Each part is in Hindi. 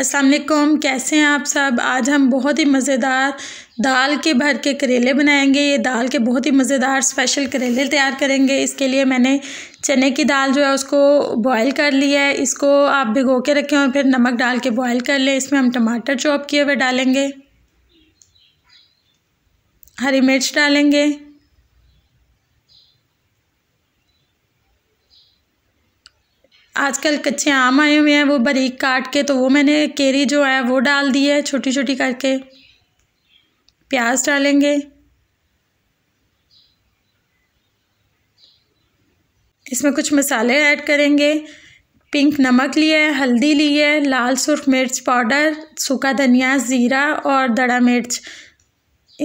अस्सलाम वालेकुम कैसे हैं आप सब आज हम बहुत ही मज़ेदार दाल के भर के करेले बनाएंगे ये दाल के बहुत ही मज़ेदार स्पेशल करेले तैयार करेंगे इसके लिए मैंने चने की दाल जो है उसको बॉईल कर लिया है इसको आप भिगो के रखें और फिर नमक डाल के बॉईल कर लें इसमें हम टमाटर चॉप किए हुए डालेंगे हरी मिर्च डालेंगे आजकल कच्चे आम आए हुए हैं वो बारीक काट के तो वो मैंने केरी जो है वो डाल दी है छोटी छोटी करके प्याज डालेंगे इसमें कुछ मसाले ऐड करेंगे पिंक नमक लिया है हल्दी ली है लाल सुर्ख मिर्च पाउडर सूखा धनिया ज़ीरा और दड़ा मिर्च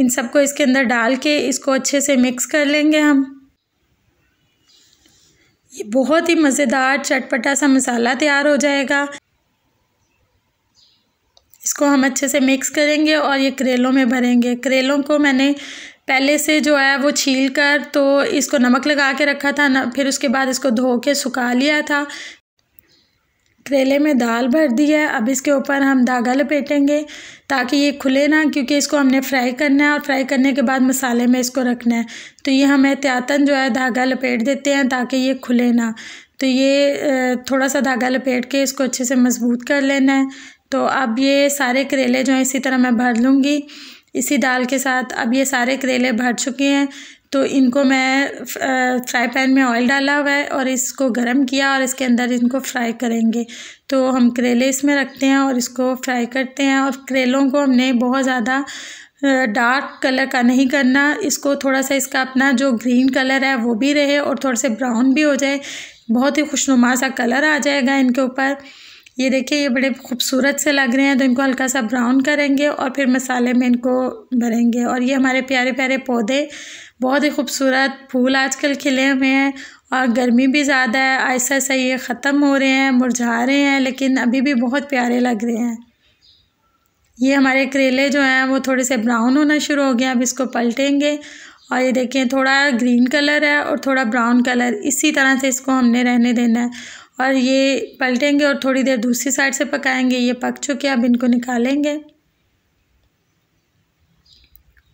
इन सबको इसके अंदर डाल के इसको अच्छे से मिक्स कर लेंगे हम ये बहुत ही मज़ेदार चटपटा सा मसाला तैयार हो जाएगा इसको हम अच्छे से मिक्स करेंगे और ये करेलों में भरेंगे करेलों को मैंने पहले से जो है वो छील कर तो इसको नमक लगा के रखा था ना फिर उसके बाद इसको धो के सुखा लिया था करेले में दाल भर दी है अब इसके ऊपर हम धागा लपेटेंगे ताकि ये खुले ना क्योंकि इसको हमने फ्राई करना है और फ्राई करने के बाद मसाले में इसको रखना है तो ये हम एहतियातन जो है धागा लपेट देते हैं ताकि ये खुले ना तो ये थोड़ा सा धागा लपेट के इसको अच्छे से मज़बूत कर लेना है तो अब ये सारे करेले जो हैं इसी तरह मैं भर लूँगी इसी दाल के साथ अब ये सारे करेले भर चुके हैं तो इनको मैं फ्राई पैन में ऑयल डाला हुआ है और इसको गर्म किया और इसके अंदर इनको फ्राई करेंगे तो हम करेले इसमें रखते हैं और इसको फ्राई करते हैं और करेलों को हमने बहुत ज़्यादा डार्क कलर का नहीं करना इसको थोड़ा सा इसका अपना जो ग्रीन कलर है वो भी रहे और थोड़े से ब्राउन भी हो जाए बहुत ही खुशनुमा सा कलर आ जाएगा इनके ऊपर ये देखिए ये बड़े खूबसूरत से लग रहे हैं तो इनको हल्का सा ब्राउन करेंगे और फिर मसाले में इनको भरेंगे और ये हमारे प्यारे प्यारे पौधे बहुत ही खूबसूरत फूल आजकल खिले हुए हैं और गर्मी भी ज़्यादा है ऐसा ऐसा ये ख़त्म हो रहे हैं मुरझा रहे हैं लेकिन अभी भी बहुत प्यारे लग रहे हैं ये हमारे करेले जो हैं वो थोड़े से ब्राउन होना शुरू हो गए अब इसको पलटेंगे और ये देखें थोड़ा ग्रीन कलर है और थोड़ा ब्राउन कलर इसी तरह से इसको हमने रहने देना है और ये पलटेंगे और थोड़ी देर दूसरी साइड से पकाएंगे ये पक चुके अब इनको निकालेंगे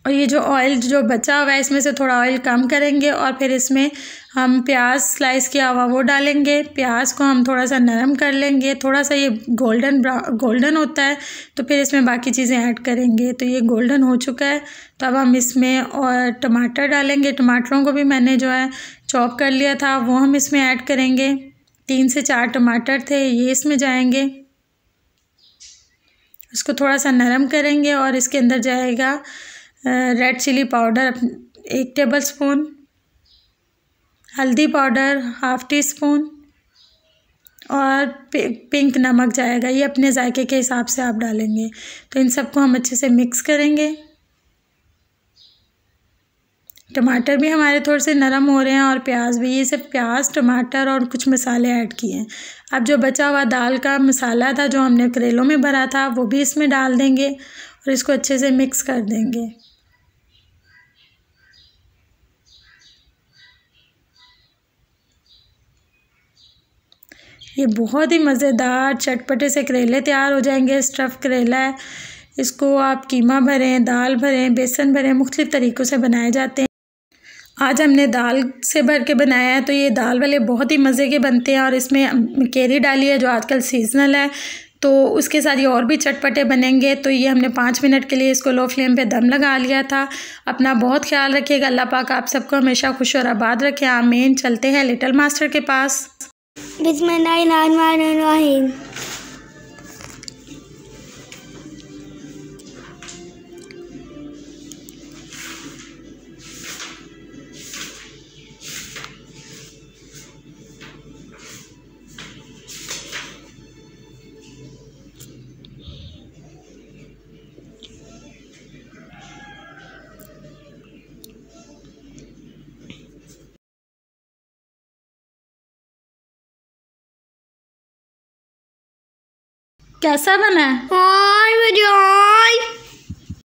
और ये जो ऑयल जो बचा हुआ है इसमें से थोड़ा ऑयल कम करेंगे और फिर इसमें हम प्याज स्लाइस किया हुआ वो डालेंगे प्याज को हम थोड़ा सा नरम कर लेंगे थोड़ा सा ये गोल्डन गोल्डन होता है तो फिर इसमें बाकी चीज़ें ऐड करेंगे तो ये गोल्डन हो चुका है तो अब हम इसमें और टमाटर डालेंगे टमाटरों को भी मैंने जो है चॉप कर लिया था वो हम इसमें ऐड करेंगे तीन से चार टमाटर थे ये इसमें जाएंगे इसको थोड़ा सा नरम करेंगे और इसके अंदर जाएगा रेड चिली पाउडर एक टेबल स्पून हल्दी पाउडर हाफ़ टी स्पून और पिंक नमक जाएगा ये अपने जायके के हिसाब से आप डालेंगे तो इन सबको हम अच्छे से मिक्स करेंगे टमाटर भी हमारे थोड़े से नरम हो रहे हैं और प्याज भी ये सब प्याज टमाटर और कुछ मसाले ऐड किए हैं अब जो बचा हुआ दाल का मसाला था जो हमने करेलों में भरा था वो भी इसमें डाल देंगे और इसको अच्छे से मिक्स कर देंगे ये बहुत ही मज़ेदार चटपटे से करेले तैयार हो जाएंगे स्टफ़ करेला है इसको आप कीमा भरें दाल भरें बेसन भरें मुख्तलिफ़ तरीक़ों से बनाए जाते हैं आज हमने दाल से भर के बनाया है तो ये दाल वाले बहुत ही मज़े के बनते हैं और इसमें केरी डाली है जो आजकल सीजनल है तो उसके साथ ये और भी चटपटे बनेंगे तो ये हमने पाँच मिनट के लिए इसको लो फ्लेम पे दम लगा लिया था अपना बहुत ख्याल रखिएगा अल्लाह पाक आप सबको हमेशा खुश और आबाद रखें आमीन चलते हैं लिटल मास्टर के पास बिस्मिल्लाह कैसा बना है